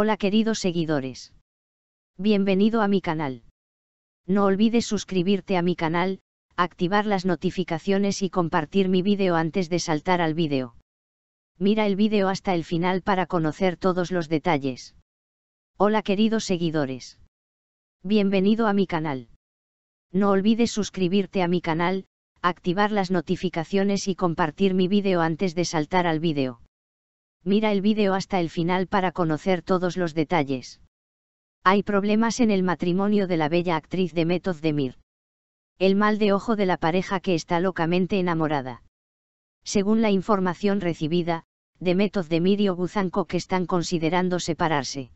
Hola queridos seguidores. Bienvenido a mi canal. No olvides suscribirte a mi canal, activar las notificaciones y compartir mi vídeo antes de saltar al vídeo. Mira el vídeo hasta el final para conocer todos los detalles. Hola queridos seguidores. Bienvenido a mi canal. No olvides suscribirte a mi canal, activar las notificaciones y compartir mi vídeo antes de saltar al vídeo. Mira el vídeo hasta el final para conocer todos los detalles. Hay problemas en el matrimonio de la bella actriz de Method El mal de ojo de la pareja que está locamente enamorada. Según la información recibida, Demetov Demir y Oguzanko están considerando separarse.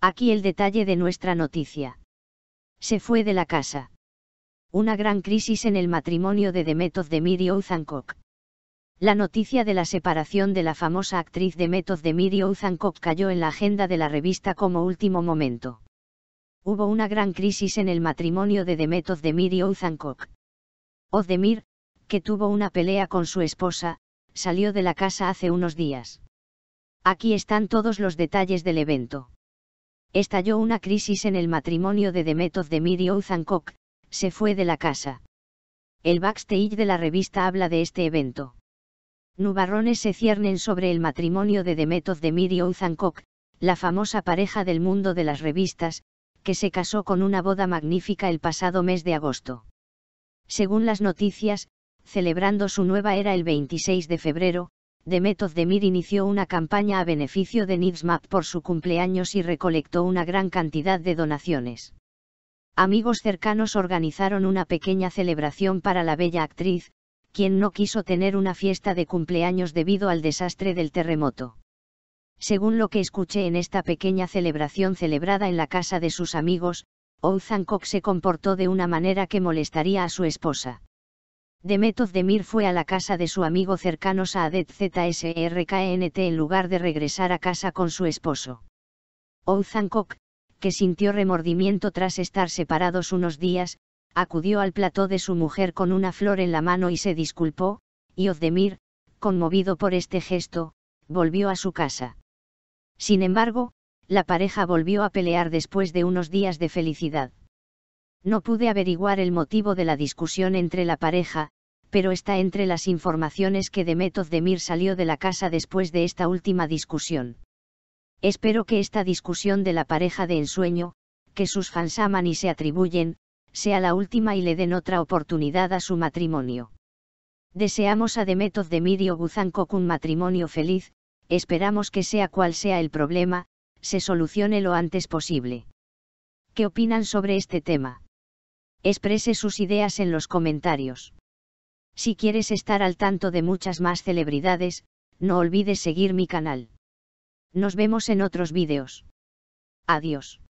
Aquí el detalle de nuestra noticia. Se fue de la casa. Una gran crisis en el matrimonio de Demetov Demir y Oguzanko. La noticia de la separación de la famosa actriz de Method de Miri cayó en la agenda de la revista como último momento. Hubo una gran crisis en el matrimonio de Demet Ozdemir y Ozdemir, que tuvo una pelea con su esposa, salió de la casa hace unos días. Aquí están todos los detalles del evento. Estalló una crisis en el matrimonio de Demet Ozdemir y Ouzancock, se fue de la casa. El backstage de la revista habla de este evento nubarrones se ciernen sobre el matrimonio de Demetov de y la famosa pareja del mundo de las revistas, que se casó con una boda magnífica el pasado mes de agosto. Según las noticias, celebrando su nueva era el 26 de febrero, Demetov Demir inició una campaña a beneficio de Nidsmap por su cumpleaños y recolectó una gran cantidad de donaciones. Amigos cercanos organizaron una pequeña celebración para la bella actriz, quien no quiso tener una fiesta de cumpleaños debido al desastre del terremoto. Según lo que escuché en esta pequeña celebración celebrada en la casa de sus amigos, Kok se comportó de una manera que molestaría a su esposa. Demetov Demir fue a la casa de su amigo cercano Saadet ZSRKNT en lugar de regresar a casa con su esposo. Kok, que sintió remordimiento tras estar separados unos días, acudió al plató de su mujer con una flor en la mano y se disculpó, y Ozdemir, conmovido por este gesto, volvió a su casa. Sin embargo, la pareja volvió a pelear después de unos días de felicidad. No pude averiguar el motivo de la discusión entre la pareja, pero está entre las informaciones que Demet Ozdemir salió de la casa después de esta última discusión. Espero que esta discusión de la pareja de ensueño, que sus fans aman y se atribuyen, sea la última y le den otra oportunidad a su matrimonio. Deseamos a Demetoz de Mirio un matrimonio feliz, esperamos que sea cual sea el problema, se solucione lo antes posible. ¿Qué opinan sobre este tema? Exprese sus ideas en los comentarios. Si quieres estar al tanto de muchas más celebridades, no olvides seguir mi canal. Nos vemos en otros vídeos. Adiós.